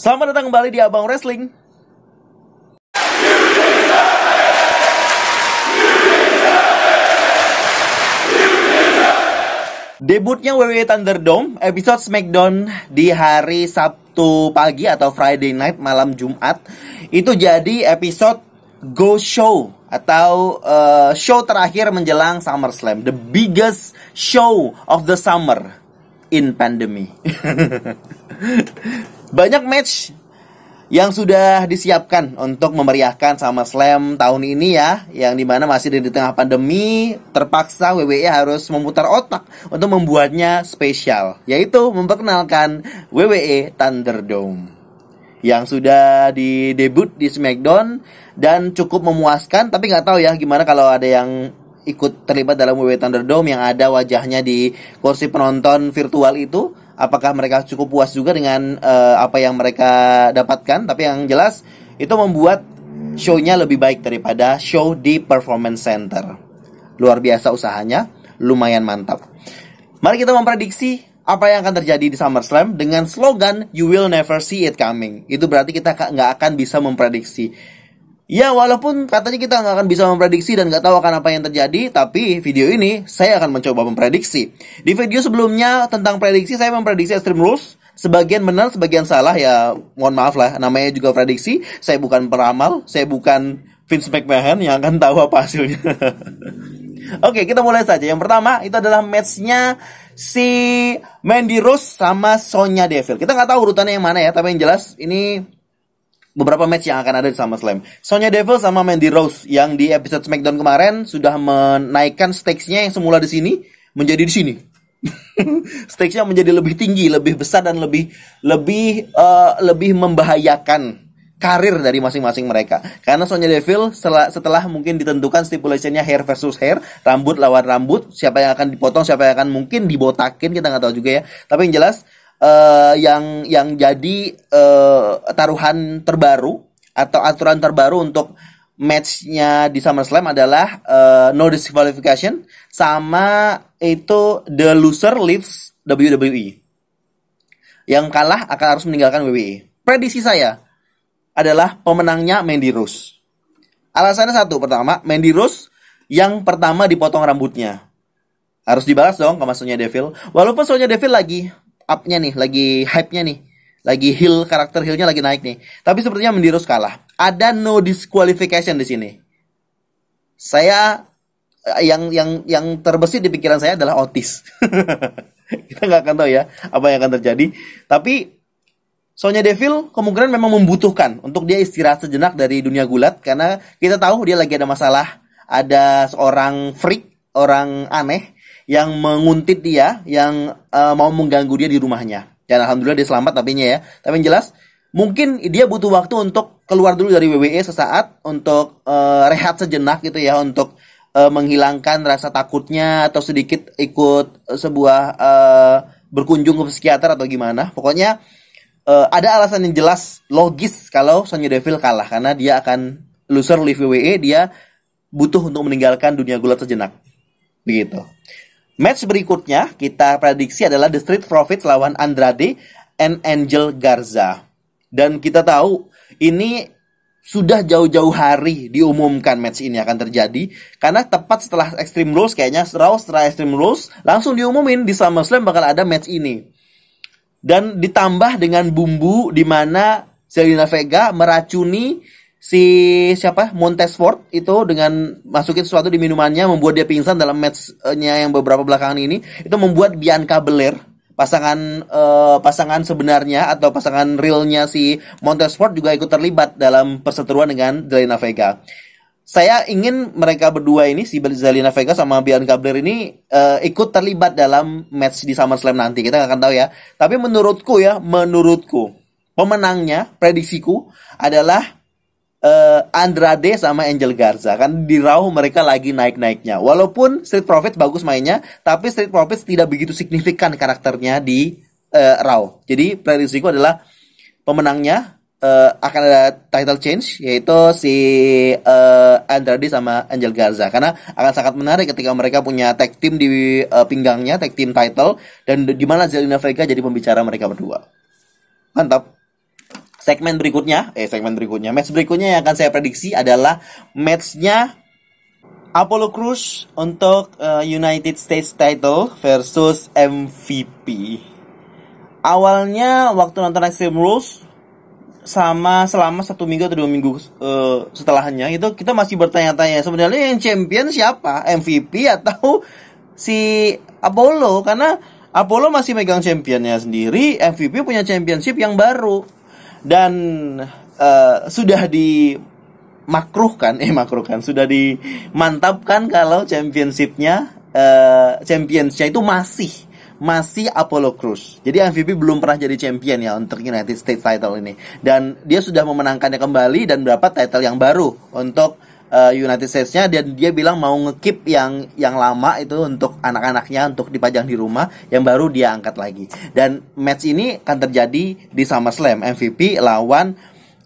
Selamat datang kembali di Abang Wrestling. Debutnya WWE Thunderdome, episode SmackDown di hari Sabtu pagi atau Friday night malam Jumat itu jadi episode Go Show atau uh, show terakhir menjelang SummerSlam, the biggest show of the summer in pandemi. Banyak match yang sudah disiapkan untuk memeriahkan sama Slam tahun ini ya yang dimana masih di tengah pandemi terpaksa WWE harus memutar otak untuk membuatnya spesial yaitu memperkenalkan WWE Thunderdome yang sudah di debut di SmackDown dan cukup memuaskan tapi nggak tahu ya gimana kalau ada yang ikut terlibat dalam WWE Thunderdome yang ada wajahnya di kursi penonton virtual itu apakah mereka cukup puas juga dengan uh, apa yang mereka dapatkan tapi yang jelas itu membuat shownya lebih baik daripada show di performance center luar biasa usahanya lumayan mantap mari kita memprediksi apa yang akan terjadi di SummerSlam dengan slogan You will never see it coming. Itu berarti kita nggak akan bisa memprediksi Ya walaupun katanya kita nggak akan bisa memprediksi dan nggak tahu akan apa yang terjadi, tapi video ini saya akan mencoba memprediksi. Di video sebelumnya tentang prediksi saya memprediksi Extreme Rules, sebagian benar, sebagian salah ya mohon maaf lah, namanya juga prediksi. Saya bukan peramal, saya bukan Vince McMahon yang akan tahu apa hasilnya. Oke, kita mulai saja. Yang pertama itu adalah matchnya si Mandy Rose sama Sonya Devil. Kita nggak tahu urutannya yang mana ya, tapi yang jelas ini beberapa match yang akan ada di SummerSlam. Sonya Devil sama Mandy Rose yang di episode SmackDown kemarin sudah menaikkan stakesnya yang semula di sini menjadi di sini. stakesnya menjadi lebih tinggi, lebih besar dan lebih lebih uh, lebih membahayakan karir dari masing-masing mereka. Karena Sonya Devil setelah, setelah mungkin ditentukan stipulationnya hair versus hair, rambut lawan rambut, siapa yang akan dipotong, siapa yang akan mungkin dibotakin, kita nggak tahu juga ya. Tapi yang jelas uh, yang yang jadi uh, taruhan terbaru atau aturan terbaru untuk matchnya di SummerSlam adalah uh, no disqualification sama itu the loser leaves WWE. Yang kalah akan harus meninggalkan WWE. Prediksi saya adalah pemenangnya Mandy Rose. Alasannya satu, pertama Mandy Rose yang pertama dipotong rambutnya. Harus dibalas dong ke Devil. Walaupun soalnya Devil lagi upnya nih, lagi hype-nya nih. Lagi heal karakter healnya lagi naik nih. Tapi sepertinya Mendirus kalah. Ada no disqualification di sini. Saya eh, yang yang yang terbesit di pikiran saya adalah Otis. Kita nggak akan tahu ya apa yang akan terjadi. Tapi Sonya Deville kemungkinan memang membutuhkan untuk dia istirahat sejenak dari dunia gulat karena kita tahu dia lagi ada masalah, ada seorang freak, orang aneh yang menguntit dia, yang uh, mau mengganggu dia di rumahnya. Dan alhamdulillah dia selamat tapi ya. Tapi yang jelas mungkin dia butuh waktu untuk keluar dulu dari WWE sesaat untuk uh, rehat sejenak gitu ya untuk uh, menghilangkan rasa takutnya atau sedikit ikut sebuah uh, berkunjung ke psikiater atau gimana. Pokoknya uh, ada alasan yang jelas logis kalau Sonya Deville kalah karena dia akan loser leave WWE, dia butuh untuk meninggalkan dunia gulat sejenak. Begitu. Match berikutnya kita prediksi adalah The Street Profits lawan Andrade and Angel Garza. Dan kita tahu ini sudah jauh-jauh hari diumumkan match ini akan terjadi karena tepat setelah Extreme Rules kayaknya Raw setelah Extreme Rules langsung diumumin di SummerSlam bakal ada match ini. Dan ditambah dengan bumbu di mana Selena Vega meracuni si siapa Montesford itu dengan masukin sesuatu di minumannya membuat dia pingsan dalam matchnya yang beberapa belakangan ini itu membuat Bianca Belair pasangan uh, pasangan sebenarnya atau pasangan realnya si Montesford juga ikut terlibat dalam perseteruan dengan Zelina Vega. Saya ingin mereka berdua ini si Zelina Vega sama Bianca Belair ini uh, ikut terlibat dalam match di SummerSlam nanti. Kita gak akan tahu ya. Tapi menurutku ya, menurutku pemenangnya prediksiku adalah uh, Andrade sama Angel Garza kan di Raw mereka lagi naik-naiknya. Walaupun Street Profits bagus mainnya, tapi Street Profits tidak begitu signifikan karakternya di uh, Raw. Jadi prediksiku adalah pemenangnya uh, akan ada title change yaitu si uh, Andrade sama Angel Garza karena akan sangat menarik ketika mereka punya tag team di uh, pinggangnya, tag team title dan di mana Zelina Vega jadi pembicara mereka berdua. Mantap segmen berikutnya, eh segmen berikutnya, match berikutnya yang akan saya prediksi adalah matchnya Apollo Cruz untuk uh, United States title versus MVP. Awalnya waktu nonton Extreme Rules sama selama satu minggu atau dua minggu uh, setelahnya itu kita masih bertanya-tanya sebenarnya yang champion siapa MVP atau si Apollo karena Apollo masih megang championnya sendiri MVP punya championship yang baru dan uh, sudah di makruhkan eh makruhkan sudah dimantapkan kalau championshipnya uh, eh, championsnya itu masih masih Apollo Cruz. Jadi MVP belum pernah jadi champion ya untuk United States title ini. Dan dia sudah memenangkannya kembali dan berapa title yang baru untuk uh, United States-nya dan dia bilang mau ngekip yang yang lama itu untuk anak-anaknya untuk dipajang di rumah yang baru dia angkat lagi dan match ini akan terjadi di Slam MVP lawan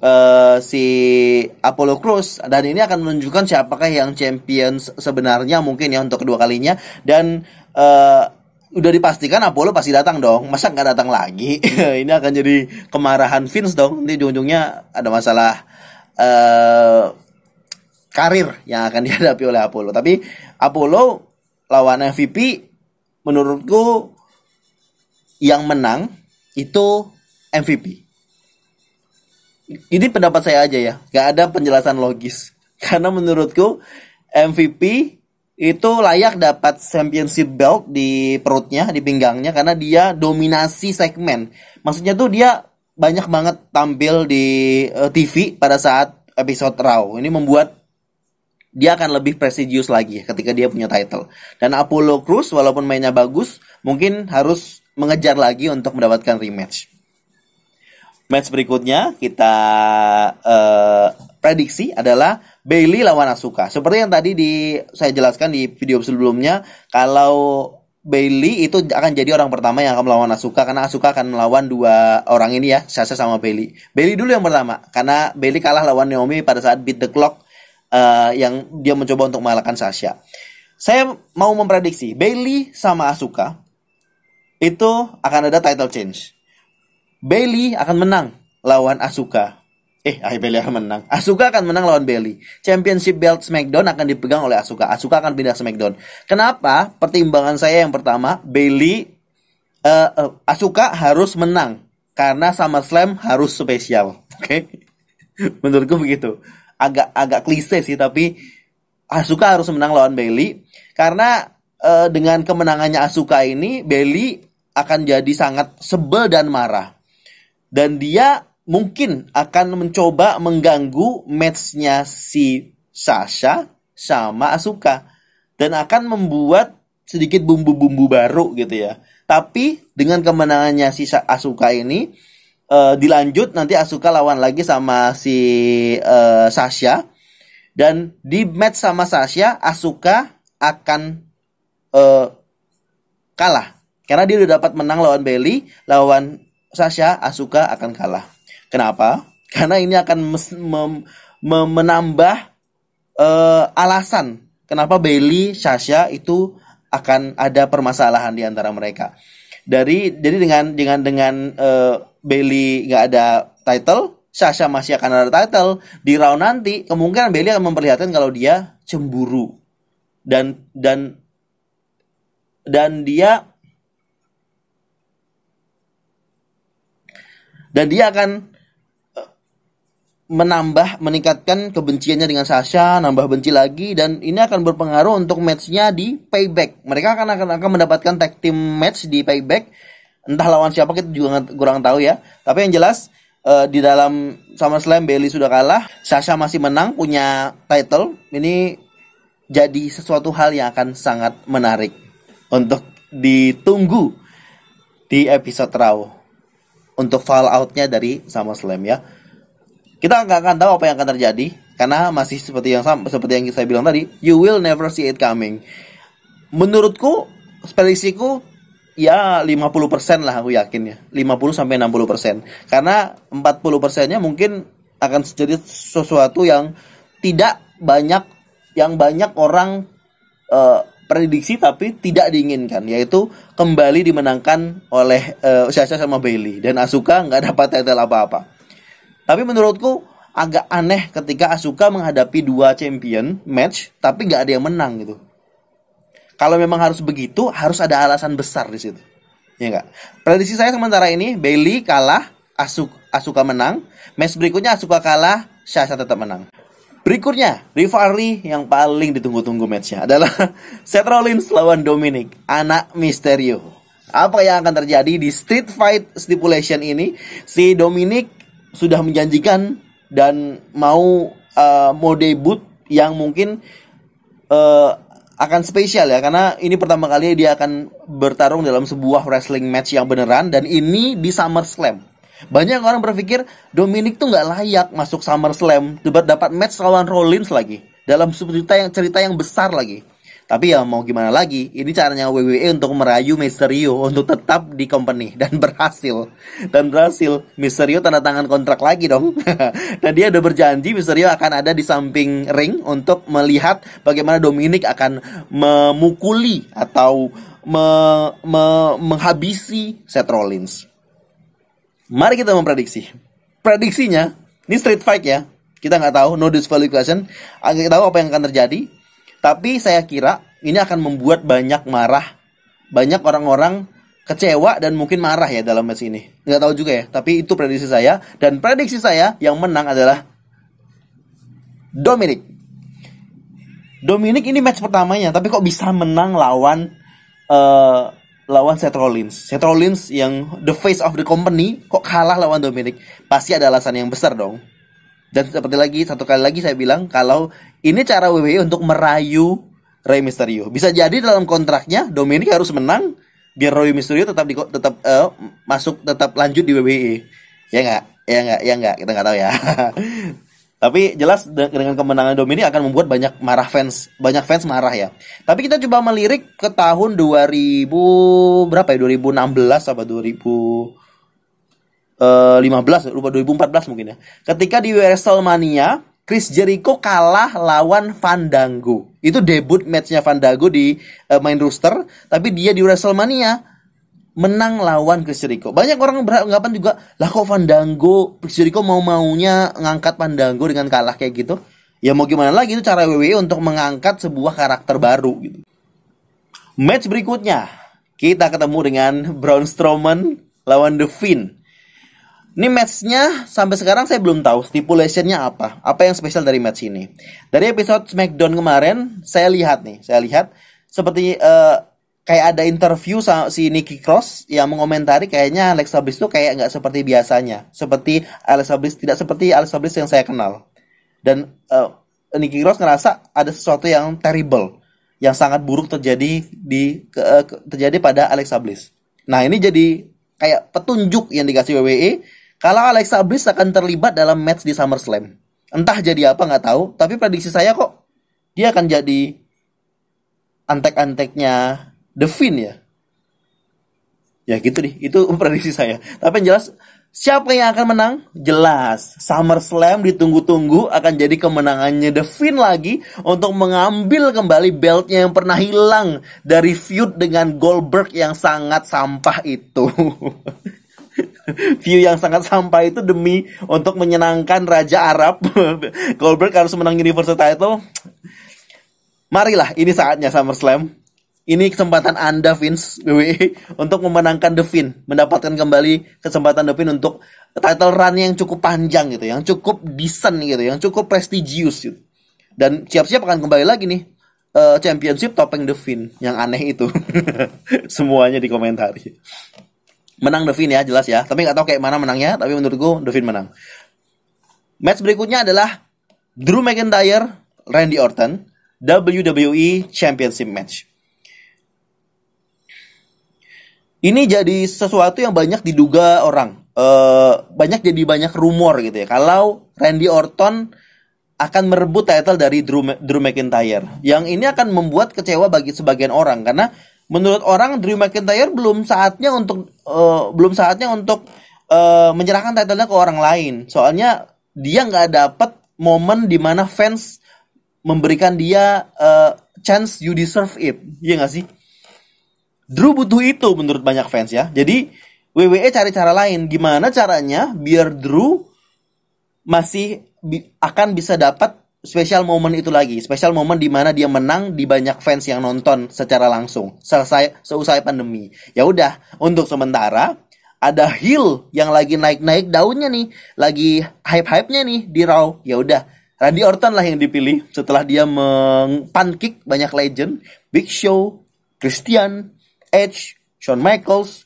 uh, si Apollo Cruz dan ini akan menunjukkan siapakah yang champions sebenarnya mungkin ya untuk kedua kalinya dan uh, udah dipastikan Apollo pasti datang dong masa nggak datang lagi ini akan jadi kemarahan Vince dong nanti ujung-ujungnya ada masalah karir yang akan dihadapi oleh Apollo. Tapi Apollo lawan MVP menurutku yang menang itu MVP. Ini pendapat saya aja ya, gak ada penjelasan logis. Karena menurutku MVP itu layak dapat championship belt di perutnya, di pinggangnya karena dia dominasi segmen. Maksudnya tuh dia banyak banget tampil di eh, TV pada saat episode Raw. Ini membuat dia akan lebih prestigious lagi ketika dia punya title. Dan Apollo Cruz walaupun mainnya bagus, mungkin harus mengejar lagi untuk mendapatkan rematch. Match berikutnya kita uh, prediksi adalah Bailey lawan Asuka. Seperti yang tadi di saya jelaskan di video sebelumnya, kalau Bailey itu akan jadi orang pertama yang akan melawan Asuka karena Asuka akan melawan dua orang ini ya, Sasha sama Bailey. Bailey dulu yang pertama karena Bailey kalah lawan Naomi pada saat beat the clock uh, yang dia mencoba untuk mengalahkan Sasha. Saya mau memprediksi Bailey sama Asuka itu akan ada title change. Bailey akan menang lawan Asuka. Eh, ah, Bailey akan menang. Asuka akan menang lawan Bailey. Championship belt SmackDown akan dipegang oleh Asuka. Asuka akan pindah SmackDown. Kenapa? Pertimbangan saya yang pertama, Bailey uh, uh, Asuka harus menang karena SummerSlam harus spesial. Oke. Okay? Menurutku begitu agak agak klise sih tapi Asuka harus menang lawan Bailey karena uh, dengan kemenangannya Asuka ini Bailey akan jadi sangat sebel dan marah dan dia mungkin akan mencoba mengganggu matchnya si Sasha sama Asuka dan akan membuat sedikit bumbu-bumbu baru gitu ya. Tapi dengan kemenangannya si Asuka ini uh, dilanjut nanti Asuka lawan lagi sama si uh, Sasha dan di match sama Sasha Asuka akan uh, kalah karena dia udah dapat menang lawan Bailey lawan Sasha Asuka akan kalah kenapa karena ini akan menambah uh, alasan kenapa Bailey Sasha itu akan ada permasalahan di antara mereka dari jadi dengan dengan dengan uh, Bailey nggak ada title, Sasha masih akan ada title di round nanti. Kemungkinan Bailey akan memperlihatkan kalau dia cemburu dan dan dan dia dan dia akan eh, menambah meningkatkan kebenciannya dengan Sasha, nambah benci lagi dan ini akan berpengaruh untuk matchnya di Payback. Mereka akan akan akan mendapatkan tag team match di Payback entah lawan siapa kita juga kurang tahu ya tapi yang jelas uh, di dalam SummerSlam Bailey sudah kalah Sasha masih menang punya title ini jadi sesuatu hal yang akan sangat menarik untuk ditunggu di episode Raw untuk falloutnya dari SummerSlam ya kita nggak akan tahu apa yang akan terjadi karena masih seperti yang seperti yang saya bilang tadi you will never see it coming menurutku prediksiku ya 50% lah aku yakin ya 50 sampai 60% karena 40 persennya mungkin akan jadi sesuatu yang tidak banyak yang banyak orang uh, prediksi tapi tidak diinginkan yaitu kembali dimenangkan oleh uh, eh, Sasha sama Bailey dan Asuka nggak dapat title apa-apa tapi menurutku agak aneh ketika Asuka menghadapi dua champion match tapi nggak ada yang menang gitu kalau memang harus begitu, harus ada alasan besar di situ. Ya enggak? Prediksi saya sementara ini Bailey kalah, Asuk Asuka menang. Match berikutnya Asuka kalah, Sasha tetap menang. Berikutnya, rivalry yang paling ditunggu-tunggu matchnya adalah Seth Rollins lawan Dominic, anak Misterio. Apa yang akan terjadi di Street Fight Stipulation ini? Si Dominic sudah menjanjikan dan mau uh, eh, mau debut yang mungkin uh, akan spesial ya karena ini pertama kali dia akan bertarung dalam sebuah wrestling match yang beneran dan ini di Summer Slam Banyak orang berpikir Dominic tuh nggak layak masuk SummerSlam dapat dapat match lawan Rollins lagi dalam cerita yang cerita yang besar lagi. Tapi ya mau gimana lagi, ini caranya WWE untuk merayu Misterio untuk tetap di company dan berhasil. Dan berhasil, Misterio tanda tangan kontrak lagi dong. dan dia udah berjanji Misterio akan ada di samping ring untuk melihat bagaimana Dominic akan memukuli atau me, me, menghabisi Seth Rollins. Mari kita memprediksi. Prediksinya, ini street fight ya. Kita nggak tahu, no disqualification. Kita tahu apa yang akan terjadi. Tapi saya kira ini akan membuat banyak marah, banyak orang-orang kecewa dan mungkin marah ya dalam match ini. Nggak tahu juga ya, tapi itu prediksi saya. Dan prediksi saya yang menang adalah Dominic. Dominic ini match pertamanya, tapi kok bisa menang lawan uh, lawan Seth Rollins. Seth Rollins yang the face of the company kok kalah lawan Dominic. Pasti ada alasan yang besar dong. Dan seperti lagi satu kali lagi saya bilang kalau ini cara WWE untuk merayu Rey Mysterio. Bisa jadi dalam kontraknya Dominic harus menang biar Rey Mysterio tetap di, tetap uh, masuk tetap lanjut di WWE. Ya nggak? Ya nggak? Ya nggak? Kita nggak tahu ya. Tapi jelas dengan kemenangan Dominic akan membuat banyak marah fans, banyak fans marah ya. Tapi kita coba melirik ke tahun 2000 berapa ya? 2016 apa 2000 15 eh, lupa 2014 mungkin ya. Ketika di WrestleMania Chris Jericho kalah lawan Fandango. Itu debut matchnya Fandango di uh, main roster, tapi dia di WrestleMania menang lawan Chris Jericho. Banyak orang beranggapan juga, lah kok Fandango, Chris Jericho mau-maunya ngangkat Fandango dengan kalah kayak gitu. Ya mau gimana lagi itu cara WWE untuk mengangkat sebuah karakter baru gitu. Match berikutnya, kita ketemu dengan Braun Strowman lawan The Finn ini matchnya sampai sekarang saya belum tahu stipulationnya apa. Apa yang spesial dari match ini? Dari episode Smackdown kemarin saya lihat nih, saya lihat seperti uh, kayak ada interview sama si Nikki Cross yang mengomentari kayaknya Alexa Bliss tuh kayak nggak seperti biasanya, seperti Alexa Bliss tidak seperti Alexa Bliss yang saya kenal. Dan uh, Nikki Cross ngerasa ada sesuatu yang terrible, yang sangat buruk terjadi di ke, uh, terjadi pada Alexa Bliss. Nah ini jadi kayak petunjuk yang dikasih WWE kalau Alexa Bliss akan terlibat dalam match di SummerSlam. Entah jadi apa nggak tahu, tapi prediksi saya kok dia akan jadi antek-anteknya The Finn ya. Ya gitu deh, itu prediksi saya. Tapi yang jelas siapa yang akan menang? Jelas, SummerSlam ditunggu-tunggu akan jadi kemenangannya The Finn lagi untuk mengambil kembali beltnya yang pernah hilang dari feud dengan Goldberg yang sangat sampah itu. view yang sangat sampai itu demi untuk menyenangkan Raja Arab. Goldberg harus menang Universal Title. Marilah, ini saatnya SummerSlam. Ini kesempatan Anda, Vince, WWE, untuk memenangkan The Fin Mendapatkan kembali kesempatan The Fin untuk title run yang cukup panjang gitu. Yang cukup decent gitu. Yang cukup prestigious gitu. Dan siap-siap akan kembali lagi nih uh, championship topeng The Fin yang aneh itu. Semuanya dikomentari menang Devin ya jelas ya tapi nggak tahu kayak mana menangnya tapi menurut gue Devin menang match berikutnya adalah Drew McIntyre Randy Orton WWE Championship match ini jadi sesuatu yang banyak diduga orang uh, banyak jadi banyak rumor gitu ya kalau Randy Orton akan merebut title dari Drew, Drew McIntyre yang ini akan membuat kecewa bagi sebagian orang karena menurut orang Drew McIntyre belum saatnya untuk uh, belum saatnya untuk uh, menyerahkan titlenya ke orang lain. Soalnya dia nggak dapat momen di mana fans memberikan dia uh, chance you deserve it. Iya nggak sih? Drew butuh itu menurut banyak fans ya. Jadi WWE cari cara lain. Gimana caranya biar Drew masih bi akan bisa dapat spesial momen itu lagi, spesial momen di mana dia menang di banyak fans yang nonton secara langsung selesai seusai pandemi. Ya udah, untuk sementara ada heel yang lagi naik-naik daunnya nih, lagi hype-hype-nya nih di Raw. Ya udah, Randy Orton lah yang dipilih setelah dia mengpankick banyak legend, Big Show, Christian, Edge, Shawn Michaels,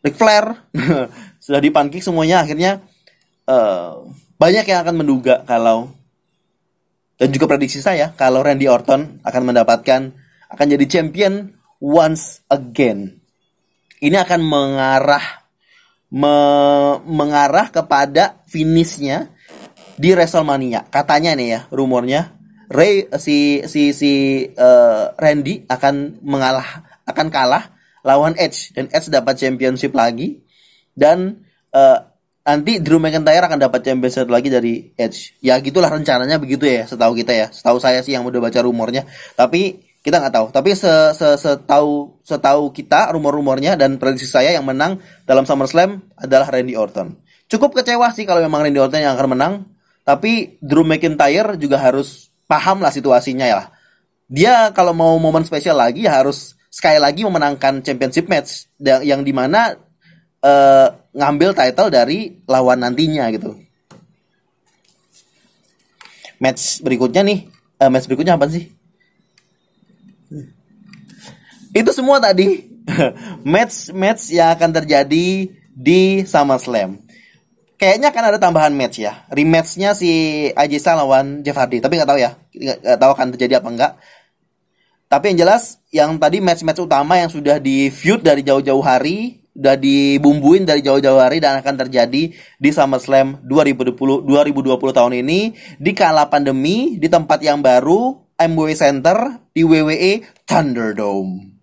Ric Flair. Sudah dipankick semuanya akhirnya eh, banyak yang akan menduga kalau dan juga prediksi saya kalau Randy Orton akan mendapatkan akan jadi champion once again. Ini akan mengarah me, mengarah kepada finishnya di WrestleMania. Katanya nih ya rumornya Ray si si si uh, Randy akan mengalah akan kalah lawan Edge dan Edge dapat championship lagi dan eh, nanti Drew McIntyre akan dapat champion satu lagi dari Edge. Ya gitulah rencananya begitu ya, setahu kita ya. Setahu saya sih yang udah baca rumornya. Tapi kita nggak tahu. Tapi se -se setahu setahu kita rumor-rumornya dan prediksi saya yang menang dalam SummerSlam adalah Randy Orton. Cukup kecewa sih kalau memang Randy Orton yang akan menang. Tapi Drew McIntyre juga harus paham lah situasinya ya. Dia kalau mau momen spesial lagi harus sekali lagi memenangkan championship match yang, yang dimana uh, ngambil title dari lawan nantinya gitu. Match berikutnya nih, uh, match berikutnya apa sih? Itu semua tadi match match yang akan terjadi di SummerSlam. Kayaknya akan ada tambahan match ya. Rematchnya si Ajisa lawan Jeff Hardy, tapi nggak tahu ya, nggak tahu akan terjadi apa enggak. Tapi yang jelas yang tadi match-match utama yang sudah di feud dari jauh-jauh hari udah dibumbuin dari jauh-jauh hari dan akan terjadi di SummerSlam 2020 2020 tahun ini di kala pandemi di tempat yang baru MWE Center di WWE Thunderdome.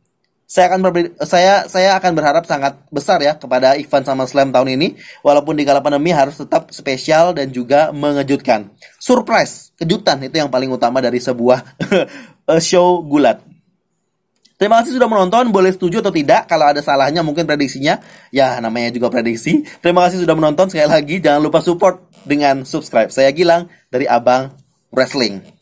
Saya akan saya saya akan berharap sangat besar ya kepada event SummerSlam tahun ini walaupun di kala pandemi harus tetap spesial dan juga mengejutkan. Surprise, kejutan itu yang paling utama dari sebuah eh, show gulat. Terima kasih sudah menonton. Boleh setuju atau tidak. Kalau ada salahnya mungkin prediksinya. Ya namanya juga prediksi. Terima kasih sudah menonton. Sekali lagi jangan lupa support dengan subscribe. Saya Gilang dari Abang Wrestling.